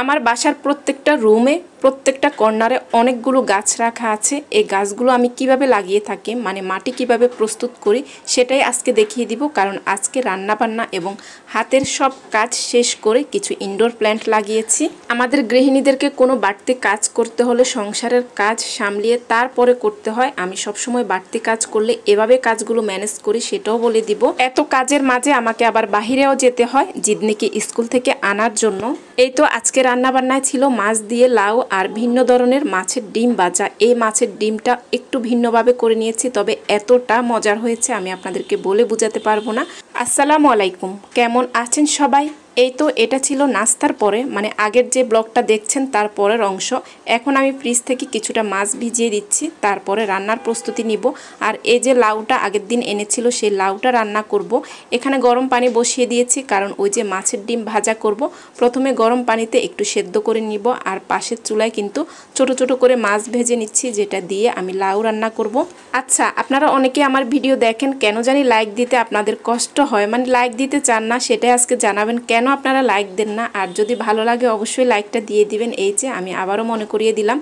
আমার বাসার প্রত্যেকটা রুমে প্রত্যেকটা কর্নারে অনেকগুলো গাছ রাখা আছে এই গাছগুলো আমি কিভাবে লাগিয়ে থাকি মানে মাটি কিভাবে প্রস্তুত করি সেটাই আজকে দেখিয়ে দিব কারণ আজকে রান্নাবান্না এবং হাতের সব কাজ শেষ করে কিছু ইনডোর প্ল্যান্ট লাগিয়েছি আমাদের গৃহিণীদেরকে কোনো বাড়তি কাজ করতে হলে সংসারের কাজ সামলিয়ে তারপরে করতে হয় আমি সবসময় বাড়তি কাজ করলে এভাবে কাজগুলো ম্যানেজ করি সেটাও বলে দিব এত কাজের মাঝে আমাকে আবার বাহিরেও যেতে হয় জিদনিকে স্কুল থেকে আনার জন্য এই তো আজকে রান্নাবান্নায় ছিল মাছ দিয়ে লাউ আর ভিন্ন ধরনের মাছের ডিম বাজা এই মাছের ডিমটা একটু ভিন্নভাবে করে নিয়েছি তবে এতটা মজার হয়েছে আমি আপনাদেরকে বলে বোঝাতে পারবো না আসসালামু আলাইকুম কেমন আছেন সবাই এই তো এটা ছিল নাস্তার পরে মানে আগের যে ব্লগটা দেখছেন তার পরের অংশ এখন আমি ফ্রিজ থেকে কিছুটা মাছ ভিজিয়ে দিচ্ছি তারপরে রান্নার প্রস্তুতি নিব আর এই যে লাউটা আগের দিন এনেছিল সেই লাউটা রান্না করব। এখানে গরম পানি বসিয়ে দিয়েছি কারণ ওই যে মাছের ডিম ভাজা করব। প্রথমে গরম পানিতে একটু সেদ্ধ করে নিব আর পাশের চুলায় কিন্তু ছোট ছোট করে মাছ ভেজে নিচ্ছি যেটা দিয়ে আমি লাউ রান্না করব। আচ্ছা আপনারা অনেকে আমার ভিডিও দেখেন কেন জানি লাইক দিতে আপনাদের কষ্ট হয় মানে লাইক দিতে চান না সেটাই আজকে জানাবেন কেন আপনারা লাইক দেন না আর যদি ভালো লাগে অবশ্যই লাইকটা দিয়ে দিবেন এই যে আমি আবারও মনে করিয়ে দিলাম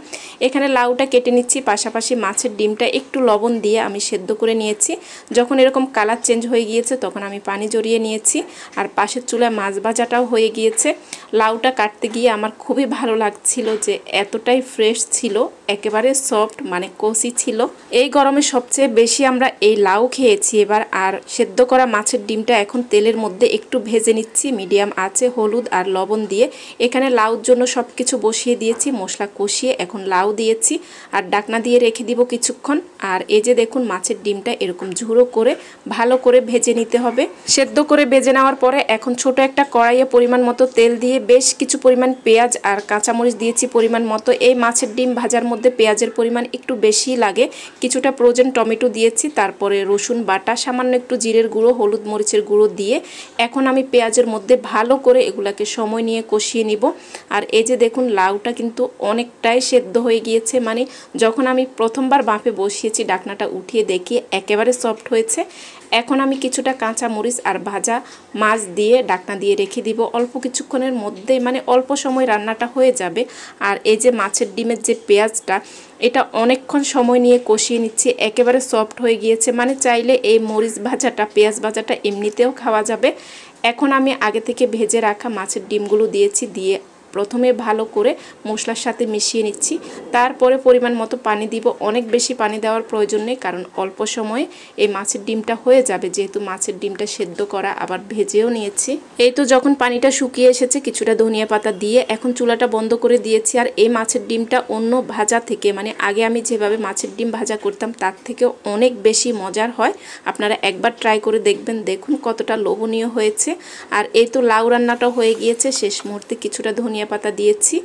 এখানে লাউটা কেটে নিচ্ছি পাশাপাশি মাছের ডিমটা একটু লবণ দিয়ে আমি সেদ্ধ করে নিয়েছি যখন এরকম কালার চেঞ্জ হয়ে গিয়েছে তখন আমি পানি জড়িয়ে নিয়েছি আর পাশের চুলায় মাছ ভাজাটাও হয়ে গিয়েছে লাউটা কাটতে গিয়ে আমার খুবই ভালো লাগছিল যে এতটাই ফ্রেশ ছিল একেবারে সফট মানে কষি ছিল এই গরমে সবচেয়ে বেশি আমরা এই লাউ খেয়েছি এবার আর সেদ্ধ করা মাছের ডিমটা এখন তেলের মধ্যে একটু ভেজে নিচ্ছি মিডিয়াম দিলাম আছে হলুদ আর লবণ দিয়ে এখানে লাউর জন্য সব কিছু বসিয়ে দিয়েছি মশলা কষিয়ে এখন লাউ দিয়েছি আর ডাকনা দিয়ে রেখে দিব কিছুক্ষণ আর এই যে দেখুন মাছের ডিমটা এরকম ঝুড়ো করে ভালো করে ভেজে নিতে হবে সেদ্ধ করে ভেজে নেওয়ার পরে এখন ছোট একটা কড়াইয়ে পরিমাণ মতো তেল দিয়ে বেশ কিছু পরিমাণ পেঁয়াজ আর কাঁচামরিচ দিয়েছি পরিমাণ মতো এই মাছের ডিম ভাজার মধ্যে পেঁয়াজের পরিমাণ একটু বেশি লাগে কিছুটা প্রোজেন টমেটো দিয়েছি তারপরে রসুন বাটা সামান্য একটু জিরের গুঁড়ো হলুদ মরিচের গুঁড়ো দিয়ে এখন আমি পেঁয়াজের মধ্যে ভালো করে এগুলাকে সময় নিয়ে কষিয়ে নিব আর এই যে দেখুন লাউটা কিন্তু অনেকটাই সেদ্ধ হয়ে গিয়েছে মানে যখন আমি প্রথমবার বাঁপে বসিয়েছি ডাকনাটা উঠিয়ে দেখি একেবারে সফট হয়েছে এখন আমি কিছুটা কাঁচা মরিচ আর ভাজা মাছ দিয়ে ডাকনা দিয়ে রেখে দিব অল্প কিছুক্ষণের মধ্যে মানে অল্প সময় রান্নাটা হয়ে যাবে আর এই যে মাছের ডিমের যে পেঁয়াজটা এটা অনেকক্ষণ সময় নিয়ে কষিয়ে নিচ্ছি একেবারে সফট হয়ে গিয়েছে মানে চাইলে এই মরিচ ভাজাটা পেঁয়াজ ভাজাটা এমনিতেও খাওয়া যাবে এখন আমি আগে থেকে ভেজে রাখা মাছের ডিমগুলো দিয়েছি দিয়ে প্রথমে ভালো করে মশলার সাথে মিশিয়ে নিচ্ছি তারপরে পরিমাণ মতো পানি দিব অনেক বেশি পানি দেওয়ার প্রয়োজন নেই কারণ অল্প সময়ে এই মাছের ডিমটা হয়ে যাবে যেহেতু মাছের ডিমটা সেদ্ধ করা আবার ভেজেও নিয়েছি এই তো যখন পানিটা শুকিয়ে এসেছে কিছুটা ধনিয়া পাতা দিয়ে এখন চুলাটা বন্ধ করে দিয়েছি আর এই মাছের ডিমটা অন্য ভাজা থেকে মানে আগে আমি যেভাবে মাছের ডিম ভাজা করতাম তার থেকেও অনেক বেশি মজার হয় আপনারা একবার ট্রাই করে দেখবেন দেখুন কতটা লোভনীয় হয়েছে আর এই তো লাউ রান্নাটা হয়ে গিয়েছে শেষ মুহূর্তে কিছুটা ধনিয়া ধনিয়া পাতা দিয়েছি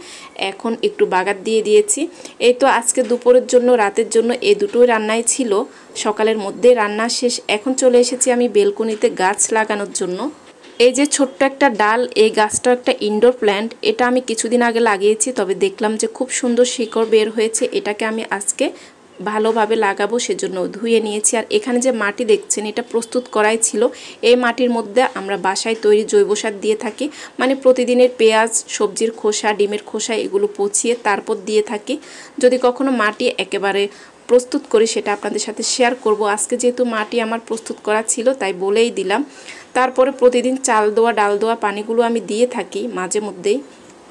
এখন একটু বাগার দিয়ে দিয়েছি এই তো আজকে দুপুরের জন্য রাতের জন্য এ দুটোই রান্নাই ছিল সকালের মধ্যে রান্না শেষ এখন চলে এসেছি আমি বেলকনিতে গাছ লাগানোর জন্য এই যে ছোট্ট একটা ডাল এই গাছটা একটা ইনডোর প্ল্যান্ট এটা আমি কিছুদিন আগে লাগিয়েছি তবে দেখলাম যে খুব সুন্দর শিকড় বের হয়েছে এটাকে আমি আজকে ভালোভাবে লাগাবো সেজন্য ধুয়ে নিয়েছি আর এখানে যে মাটি দেখছেন এটা প্রস্তুত করাই ছিল এই মাটির মধ্যে আমরা বাসায় তৈরি জৈব সার দিয়ে থাকি মানে প্রতিদিনের পেঁয়াজ সবজির খোসা ডিমের খোসা এগুলো পচিয়ে তারপর দিয়ে থাকি যদি কখনো মাটি একেবারে প্রস্তুত করি সেটা আপনাদের সাথে শেয়ার করব আজকে যেহেতু মাটি আমার প্রস্তুত করা ছিল তাই বলেই দিলাম তারপরে প্রতিদিন চাল দোয়া ডাল দোয়া পানিগুলো আমি দিয়ে থাকি মাঝে মধ্যেই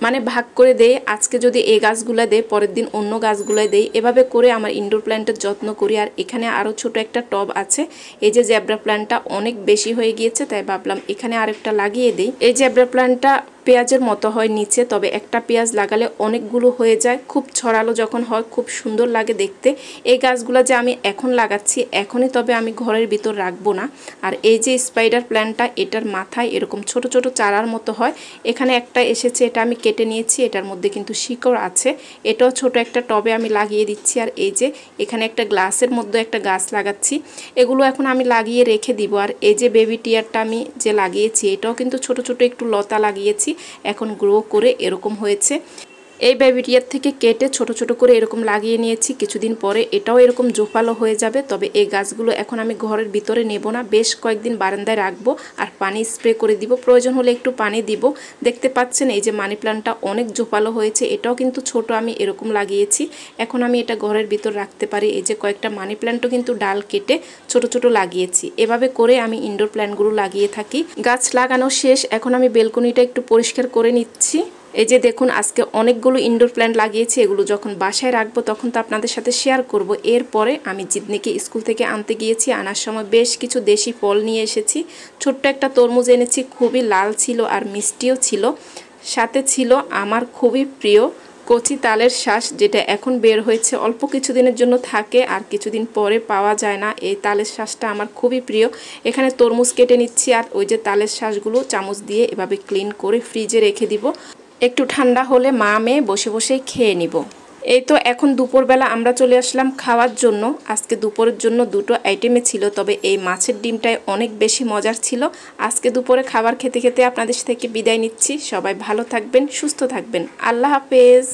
মানে ভাগ করে দেই আজকে যদি এই গাছগুলো দেয় পরের দিন অন্য গাছগুলো দেই এভাবে করে আমার ইনডোর প্ল্যান্টের যত্ন করি আর এখানে আরও ছোট একটা টব আছে এই যে জ্যাবরা প্ল্যান্টটা অনেক বেশি হয়ে গিয়েছে তাই ভাবলাম এখানে আরেকটা লাগিয়ে দিই এই জ্যাবরা প্ল্যান্টটা পেঁয়াজের মতো হয় নিচে তবে একটা পেঁয়াজ লাগালে অনেকগুলো হয়ে যায় খুব ছড়ালো যখন হয় খুব সুন্দর লাগে দেখতে এই গাছগুলো যে আমি এখন লাগাচ্ছি এখনই তবে আমি ঘরের ভিতর রাখবো না আর এই যে স্পাইডার প্ল্যান্টটা এটার মাথায় এরকম ছোট ছোট চারার মতো হয় এখানে একটা এসেছে এটা আমি কেটে নিয়েছি এটার মধ্যে কিন্তু শিকড় আছে এটাও ছোট একটা টবে আমি লাগিয়ে দিচ্ছি আর এই যে এখানে একটা গ্লাসের মধ্যে একটা গাছ লাগাচ্ছি এগুলো এখন আমি লাগিয়ে রেখে দিব আর এই যে বেবি টিয়ারটা আমি যে লাগিয়েছি এটাও কিন্তু ছোট ছোট একটু লতা লাগিয়েছি এখন গ্রো করে এরকম হয়েছে এই ব্যাবিটিয়ার থেকে কেটে ছোট ছোট করে এরকম লাগিয়ে নিয়েছি কিছুদিন পরে এটাও এরকম জোপালো হয়ে যাবে তবে এই গাছগুলো এখন আমি ঘরের ভিতরে নেব না বেশ কয়েকদিন বারান্দায় রাখবো আর পানি স্প্রে করে দিব প্রয়োজন হলে একটু পানি দিব দেখতে পাচ্ছেন এই যে মানি প্লান্টটা অনেক জোপালো হয়েছে এটাও কিন্তু ছোট আমি এরকম লাগিয়েছি এখন আমি এটা ঘরের ভিতর রাখতে পারি এই যে কয়েকটা মানি প্ল্যান্টও কিন্তু ডাল কেটে ছোট ছোট লাগিয়েছি এভাবে করে আমি ইনডোর প্ল্যান্টগুলো লাগিয়ে থাকি গাছ লাগানো শেষ এখন আমি বেলকনিটা একটু পরিষ্কার করে নিচ্ছি এই যে দেখুন আজকে অনেকগুলো ইনডোর প্ল্যান্ট লাগিয়েছি এগুলো যখন বাসায় রাখবো তখন তো আপনাদের সাথে শেয়ার করব এরপরে আমি জিদনিকে স্কুল থেকে আনতে গিয়েছি আনার সময় বেশ কিছু দেশি ফল নিয়ে এসেছি ছোট্ট একটা তরমুজ এনেছি খুবই লাল ছিল আর মিষ্টিও ছিল সাথে ছিল আমার খুবই প্রিয় কচি তালের শ্বাস যেটা এখন বের হয়েছে অল্প কিছুদিনের জন্য থাকে আর কিছুদিন পরে পাওয়া যায় না এই তালের শ্বাসটা আমার খুবই প্রিয় এখানে তরমুজ কেটে নিচ্ছি আর ওই যে তালের শ্বাসগুলো চামচ দিয়ে এভাবে ক্লিন করে ফ্রিজে রেখে দিব একটু ঠান্ডা হলে মা মেয়ে বসে বসেই খেয়ে নিব এই তো এখন দুপুরবেলা আমরা চলে আসলাম খাওয়ার জন্য আজকে দুপুরের জন্য দুটো আইটেমে ছিল তবে এই মাছের ডিমটাই অনেক বেশি মজার ছিল আজকে দুপুরে খাবার খেতে খেতে আপনাদের থেকে বিদায় নিচ্ছি সবাই ভালো থাকবেন সুস্থ থাকবেন আল্লাহ হাফেজ